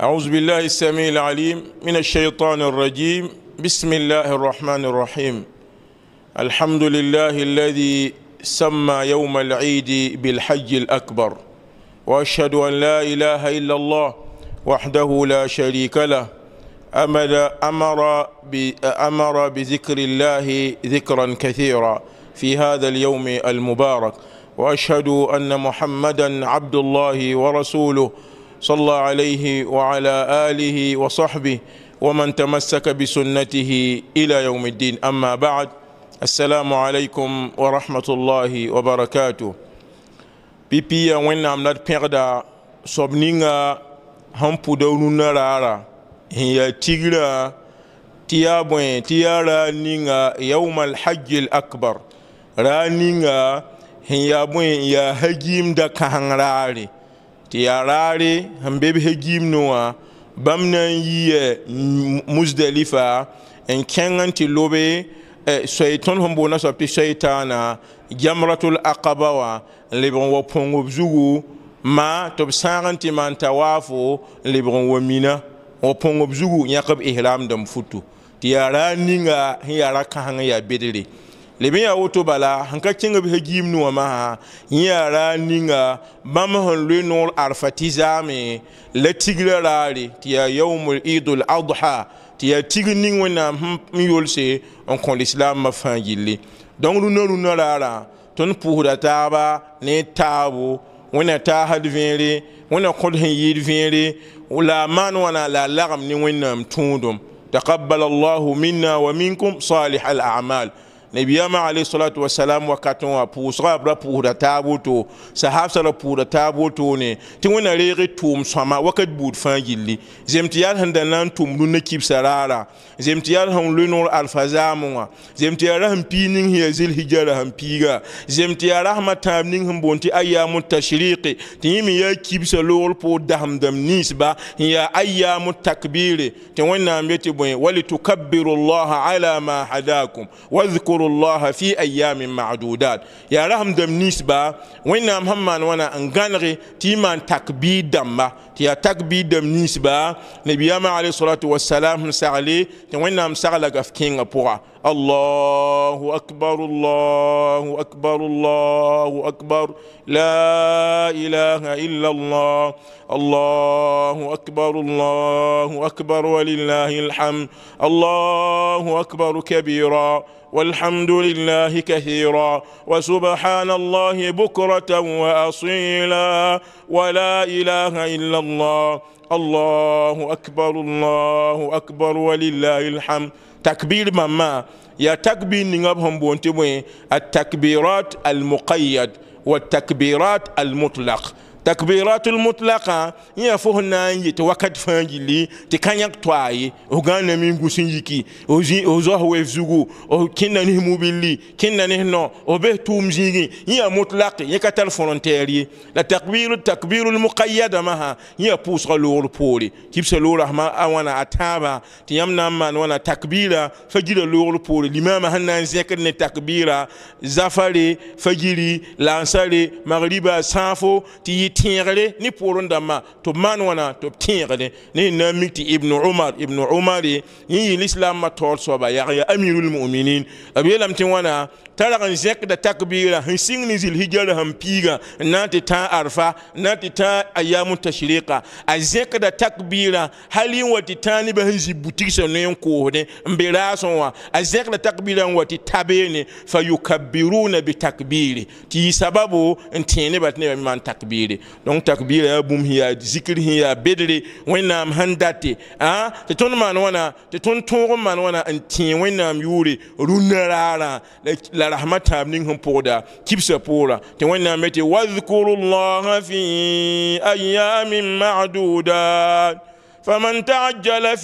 أعوذ بالله السميع العليم من الشيطان الرجيم بسم الله الرحمن الرحيم الحمد لله الذي سمى يوم العيد بالحج الأكبر وأشهد أن لا إله إلا الله وحده لا شريك له أمر أمر أمر بذكر الله ذكرا كثيرا في هذا اليوم المبارك وأشهد أن محمدا عبد الله ورسوله صلى عليه وعلى آله وصحبه ومن تمسك بسنته إلى يوم الدين أما بعد السلام عليكم ورحمة الله وبركاته بيبيا وين أمنات بيغدا صبنينا هم بدون نرارا هي تيغرا تيابوين تيارا نينا يوم الحج الأكبر رانينا هي بوين يا هجيم دا كهنراري tɩ yaa raare sẽn be b hegimnu wã bãmb lobe eh, shaytan tõnd na boona soab tɩ jamratul aqaba wã n wo pongo ma to b sãag n tɩ maan mina wo pongo ihram dam futu tɩ yaa raa ninga ya yaa le bẽ yaa woto bala sẽn ka kẽngb sã giim nuwã masã yẽ yaa raa ninga bãmb sẽn loe noor arfa tɩ zaame la tigrã raare tɩ yaa yaumul idul adha tɩ yaa tig ning wẽnnaam sẽn yolse n kõ lislaamã fãa gilli dõnc rũnã rũnã raarã tõnd pʋʋsda taaba ne taabo wẽna taasd vẽere wẽna kõd sẽn yɩɩd vẽere la a maan wãna la a lagem ne wẽnnaam tũudum تقبل الله منا ومنكم صالح الأعمال nabiyama alayhi salatu wasalam wakati wã pʋʋsga b ra pʋʋsda taab woto sahabsa ra pʋʋsda taab wotone tɩ wẽna reege tʋʋm sõma wakat buud fãa gilli zem tɩ yaa sẽn da na n tʋmd rũnnã kibsa raara zem tɩ yaa sẽn loe noor alfazaamẽ wã zem tɩ yaa ra sẽn piig ning sẽn yaa zilhija ra sẽn piiga zem tɩ yaa rasmã tãab ning sẽn boond tɩ ayaamu tashriqe tɩ yẽ me yaa kibsa loogr pʋʋs dasemdame ninsba sẽn yaa ayaamu takbiire tɩ wẽnnaam be tɩ bõe wa litukabbiru llaha ala ma hadakum wadhkuru واذكروا الله في أيام معدودات يا رحم دم نسبة وين محمد هم من وانا أنغانغي تيمان تكبير دم تي تكبير دم نسبة نبي عليه الصلاة والسلام سالي وين أم سعلك أفكين أبوها الله اكبر الله اكبر الله اكبر لا اله الا الله الله اكبر الله اكبر ولله الحمد الله اكبر كبيرا والحمد لله كثيرا وسبحان الله بكره واصيلا ولا اله الا الله الله اكبر الله اكبر ولله الحمد تكبير مما يا تكبير نغبهم بونتبوين التكبيرات المقيد والتكبيرات المطلق takbiratul mutlaqa ya fo na n yet wakat fãa gilli tɩ ka yãk toaa ye f gãana mi gũs yiki f zos wef zugu f kẽnda nes mobilli kẽnda nes nõ f bes tʋʋm zĩigẽ yẽ mutlak yẽ ka tar frontiɛr ye la takbir takbirul muqayada masã ya pʋʋsga loogr poore kibsa loogr sma a wãna a tãaba tɩ yãmb na n maan wãna takbira fajira loogr poore limaama sẽn na n zẽkd ne takbira zafare fajiri lansare magriba sãafo tɩ tẽegre ni pʋʋrẽ dãmbã tɩ b maan wãna tɩ b tẽegre ne na mik tɩ ibnu umar ibnu umar ye yẽ yɩl islammã taoor soaba yag ya amirulmuminin b yeelame tɩ wãna tarag n zẽkda takbɩɩrã sẽn sɩng ne zil-hijã sẽn piiga n na n tɩ tã arfa n na n tɩ tã ayamu tashriqa a zẽkda takbɩɩrã hal yẽ wa tɩ tã nebã sẽn zĩ butigsã noe n koosdẽ n be raasẽ wã a zẽkda takbɩɩrã n wa tɩ tabeene fa yukabiruna bi takbiri tɩ yɩ sababo n tẽe nebã tɩ nebã me maan takbiri donc takbira ya bum hiya zikr hiya bedre wẽnnaam sẽn date ã tɩ tõnd maan wãna tɩ tõnd tõog n maan wãna n tẽ la rasma ning sẽn pʋgda kibsã poorã tɩ fi ayamin madudat faman taajala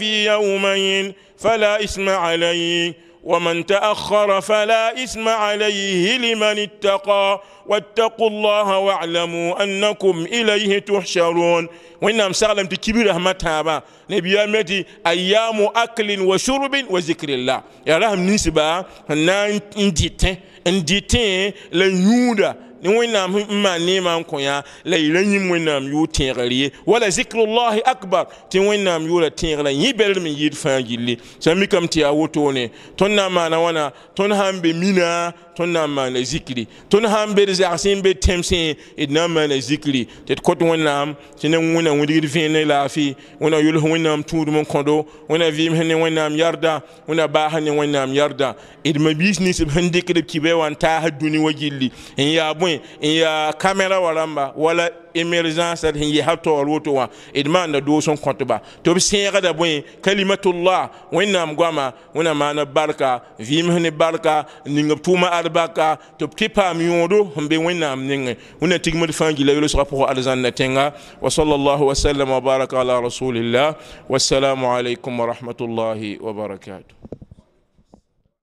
ومن تأخر فلا إثم عليه لمن اتقى واتقوا الله واعلموا أنكم إليه تحشرون وإنهم سالم تكبير رحمتها تابا نبي أمتي أيام أكل وشرب وذكر الله يا رحم نسبة نان نديتين نديتين لنيودا ne wẽnnaam n maan n kõ yaa la yɩla yĩm wẽnnaam yʋʋ tẽegr ye wala zikrullahi akbar tɩ wẽnnaam yʋʋra tẽegrã yẽ bɛlr me yɩɩd fãa gilli sãn mikame tɩ yaa wotone tõnd na n maana wãna tõnd sãn be mina tõnd na n maana zikri tõnd sã be d zagsẽ n be tẽmsẽ d na n maana zikri tɩ d kot wẽnnaam tɩ ne wẽna wilgd vẽene laafɩ wẽna yʋls wẽnnaam tũudm n kõdo wẽna vɩɩms ne wẽnnaam yarda wẽna baasd ne wẽnnaam yarda d mabiis nins b sẽn dɩkd b kibɛ wa n taasd dũni wã gilli n yaa bõe n yaa kamɛra wa rãmba wala emergence d sẽn yɛsa taoor woto wã d maanda doog sẽn kõt ba tɩ b sẽegda bõe kalimatullah wẽnnaam goama wẽna maana barka vɩɩms ne barka ning b tʋʋma to tipa b tɩ paam yõodo sẽn be wẽnnaam nengẽ wẽna tigmd fãa gila yolsga pʋgẽ alzãnda tẽnga wa sal llah wasalam wa baraka ala rasulillah wasalamu alaykum wa rahmatullahi wa barakatuh